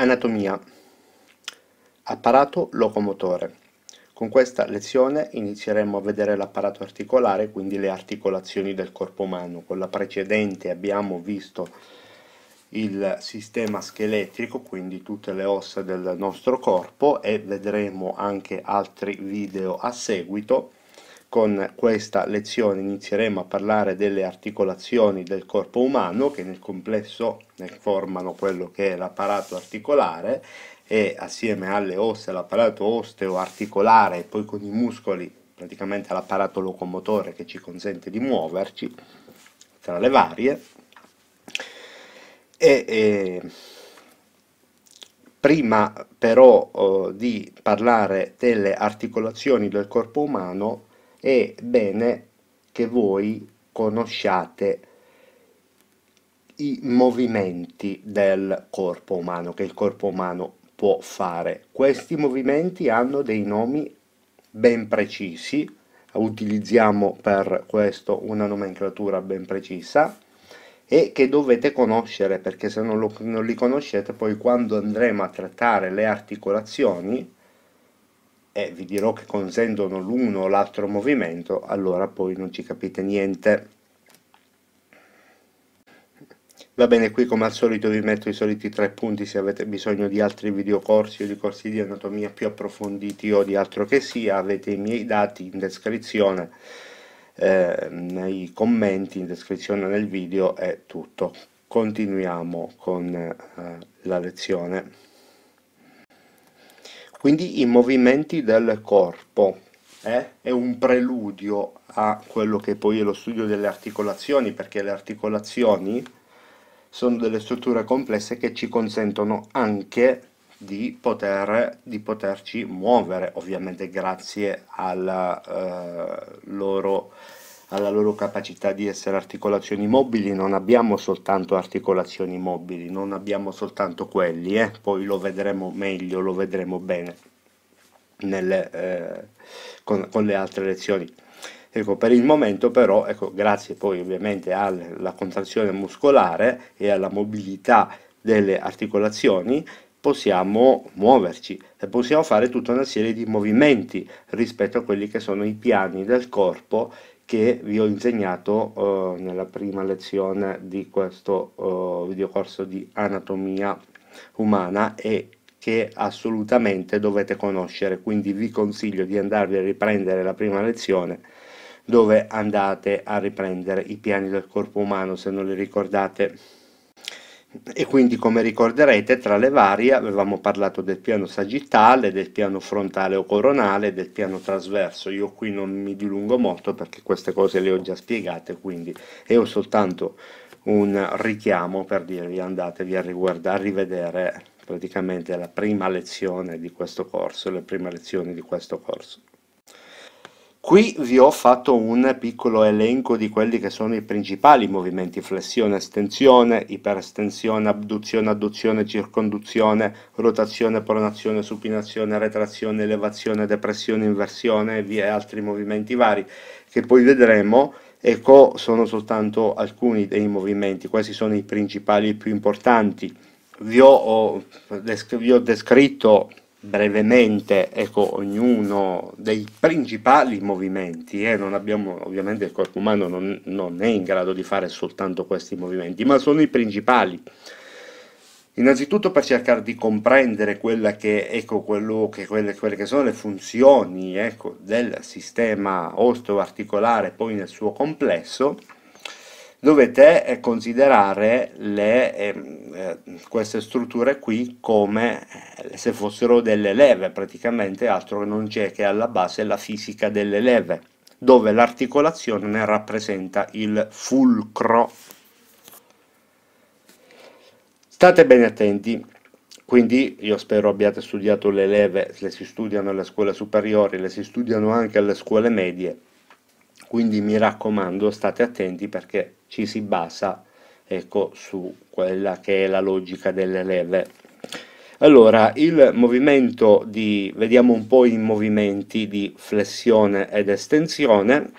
Anatomia. Apparato locomotore. Con questa lezione inizieremo a vedere l'apparato articolare, quindi le articolazioni del corpo umano. Con la precedente abbiamo visto il sistema scheletrico, quindi tutte le ossa del nostro corpo e vedremo anche altri video a seguito con questa lezione inizieremo a parlare delle articolazioni del corpo umano che nel complesso formano quello che è l'apparato articolare e assieme alle ossa, l'apparato osteo-articolare e poi con i muscoli praticamente l'apparato locomotore che ci consente di muoverci tra le varie e, eh, prima però eh, di parlare delle articolazioni del corpo umano è bene che voi conosciate i movimenti del corpo umano, che il corpo umano può fare. Questi movimenti hanno dei nomi ben precisi, utilizziamo per questo una nomenclatura ben precisa e che dovete conoscere perché se non, lo, non li conoscete poi quando andremo a trattare le articolazioni e vi dirò che consentono l'uno o l'altro movimento, allora poi non ci capite niente. Va bene, qui come al solito vi metto i soliti tre punti se avete bisogno di altri videocorsi o di corsi di anatomia più approfonditi o di altro che sia, avete i miei dati in descrizione, eh, nei commenti, in descrizione del video è tutto. Continuiamo con eh, la lezione. Quindi i movimenti del corpo eh? è un preludio a quello che poi è lo studio delle articolazioni, perché le articolazioni sono delle strutture complesse che ci consentono anche di, poter, di poterci muovere, ovviamente grazie al eh, loro alla loro capacità di essere articolazioni mobili, non abbiamo soltanto articolazioni mobili, non abbiamo soltanto quelli, eh? poi lo vedremo meglio, lo vedremo bene nelle, eh, con, con, le altre lezioni. Ecco, per il momento però, ecco, grazie poi ovviamente alla contrazione muscolare e alla mobilità delle articolazioni, possiamo muoverci e possiamo fare tutta una serie di movimenti rispetto a quelli che sono i piani del corpo che vi ho insegnato eh, nella prima lezione di questo eh, videocorso di anatomia umana e che assolutamente dovete conoscere quindi vi consiglio di andarvi a riprendere la prima lezione dove andate a riprendere i piani del corpo umano se non li ricordate e quindi, come ricorderete, tra le varie avevamo parlato del piano sagittale, del piano frontale o coronale, del piano trasverso. Io qui non mi dilungo molto perché queste cose le ho già spiegate, quindi è soltanto un richiamo per dirvi andatevi a, riguarda, a rivedere praticamente la prima lezione di questo corso, le prime lezioni di questo corso. Qui vi ho fatto un piccolo elenco di quelli che sono i principali movimenti flessione, estensione, iperestensione, abduzione, adduzione, circonduzione, rotazione, pronazione, supinazione, retrazione, elevazione, depressione, inversione e via altri movimenti vari che poi vedremo. Ecco, sono soltanto alcuni dei movimenti, questi sono i principali e più importanti. Vi ho, vi ho descritto brevemente ecco, ognuno dei principali movimenti, eh, abbiamo, ovviamente il corpo umano non, non, è in grado di fare soltanto questi movimenti, ma sono i principali. Innanzitutto per cercare di comprendere quella che, ecco, che, quelle, quelle, che sono le funzioni ecco, del sistema osteoarticolare poi nel suo complesso, dovete eh, considerare le, ehm, eh, queste strutture qui come eh, se fossero delle leve, praticamente altro che non c'è che alla base la fisica delle leve, dove l'articolazione ne rappresenta il fulcro. State bene attenti, quindi io spero abbiate studiato le leve, le si studiano alle scuole superiori, le si studiano anche alle scuole medie, quindi mi raccomando state attenti perché ci si basa ecco, su quella che è la logica delle leve. Allora, il movimento di, vediamo un po' i movimenti di flessione ed estensione,